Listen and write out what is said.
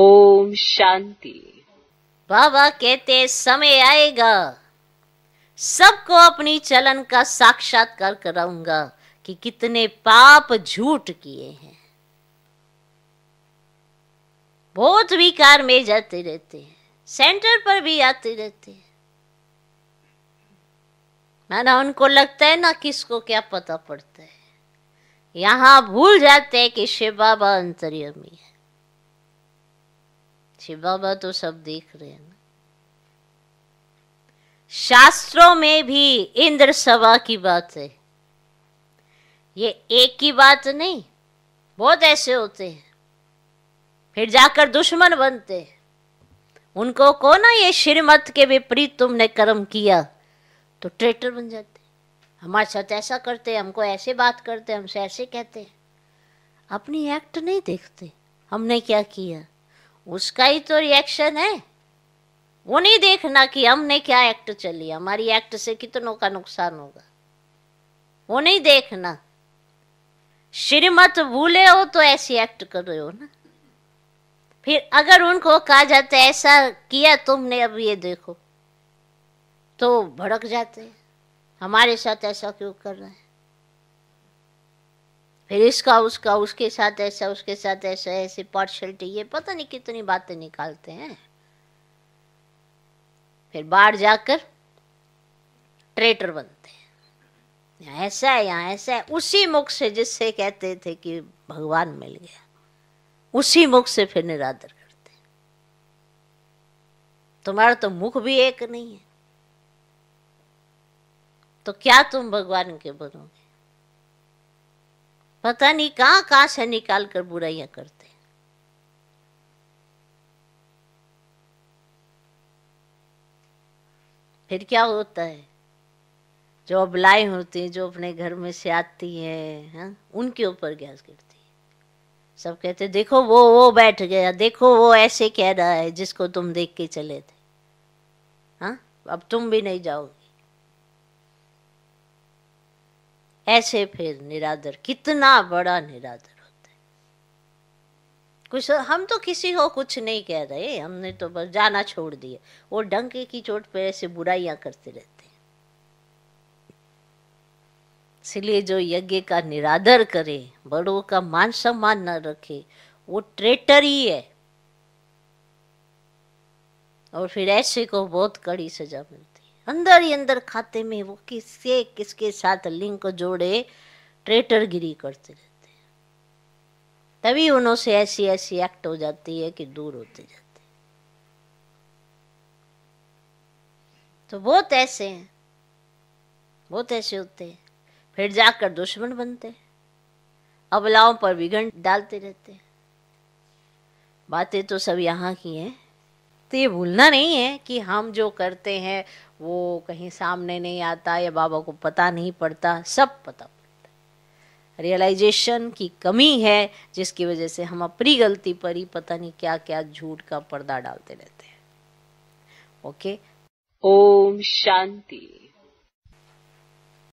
ओम शांति बाबा कहते समय आएगा सबको अपनी चलन का साक्षात्कार कराऊंगा कि कितने पाप झूठ किए हैं बहुत विकार में जाते रहते हैं सेंटर पर भी आते रहते हैं ना उनको लगता है ना किसको क्या पता पड़ता है यहाँ भूल जाते हैं कि शिव बाबा अंतरियमी है शिव बाबा तो सब देख रहे हैं ना शास्त्रों में भी इंद्र सभा की बात है ये एक की बात नहीं बहुत ऐसे होते हैं फिर जाकर दुश्मन बनते हैं उनको को ना ये श्रीमत के विपरीत तुमने कर्म किया तो ट्रेटर बन जाते हमारे साथ ऐसा करते हमको ऐसे बात करते हमसे ऐसे कहते अपनी एक्ट नहीं देखते हमने क्या किया उसका ही तो रिएक्शन है वो नहीं देखना कि हमने क्या एक्ट चली हमारी एक्ट से कितनों का नुकसान होगा वो नहीं देखना श्रीमत भूले हो तो ऐसी एक्ट करो हो ना फिर अगर उनको कहा जाता है ऐसा किया तुमने अब ये देखो तो भड़क जाते हमारे साथ ऐसा क्यों कर रहे हैं फिर इसका उसका उसके साथ ऐसा उसके साथ ऐसा ऐसे पार्शलिटी ये पता नहीं कितनी बातें निकालते हैं फिर बाहर जाकर ट्रेटर बनते हैं यहाँ ऐसा है यहाँ ऐसा है उसी मुख से जिससे कहते थे कि भगवान मिल गया उसी मुख से फिर निरादर करते तुम्हारा तो मुख भी एक नहीं है तो क्या तुम भगवान के बनोगे पता नहीं कहाँ कहाँ से निकाल कर बुराइयां करते फिर क्या होता है जो अबलाई होती हैं जो अपने घर में से आती हैं हाँ? उनके ऊपर गैस गिरती है सब कहते देखो वो वो बैठ गया देखो वो ऐसे कह रहा है जिसको तुम देख के चले थे हाँ अब तुम भी नहीं जाओगे ऐसे फिर निरादर कितना बड़ा निरादर होता है कुछ हम तो किसी को कुछ नहीं कह रहे हमने तो बस जाना छोड़ दिया वो डंके की चोट पे ऐसे बुराइयां करते रहते हैं इसलिए जो यज्ञ का निरादर करे बड़ों का मान सम्मान न रखे वो ट्रेटर ही है और फिर ऐसे को बहुत कड़ी सजा मिलती अंदर ही अंदर खाते में वो किसके किसके साथ लिंक जोड़े ट्रेटर गिरी करते रहते हैं तभी उनसे ऐसी ऐसी एक्ट हो जाती है कि दूर होते जाते तो बहुत ऐसे हैं बहुत ऐसे होते हैं फिर जाकर दुश्मन बनते अबलाओं पर विघन डालते रहते हैं बातें तो सब यहाँ की हैं तो ये भूलना नहीं है कि हम जो करते हैं वो कहीं सामने नहीं आता या बाबा को पता नहीं पड़ता सब पता पड़ता रियलाइजेशन की कमी है जिसकी वजह से हम अपनी गलती पर ही पता नहीं क्या क्या झूठ का पर्दा डालते रहते हैं ओके ओम शांति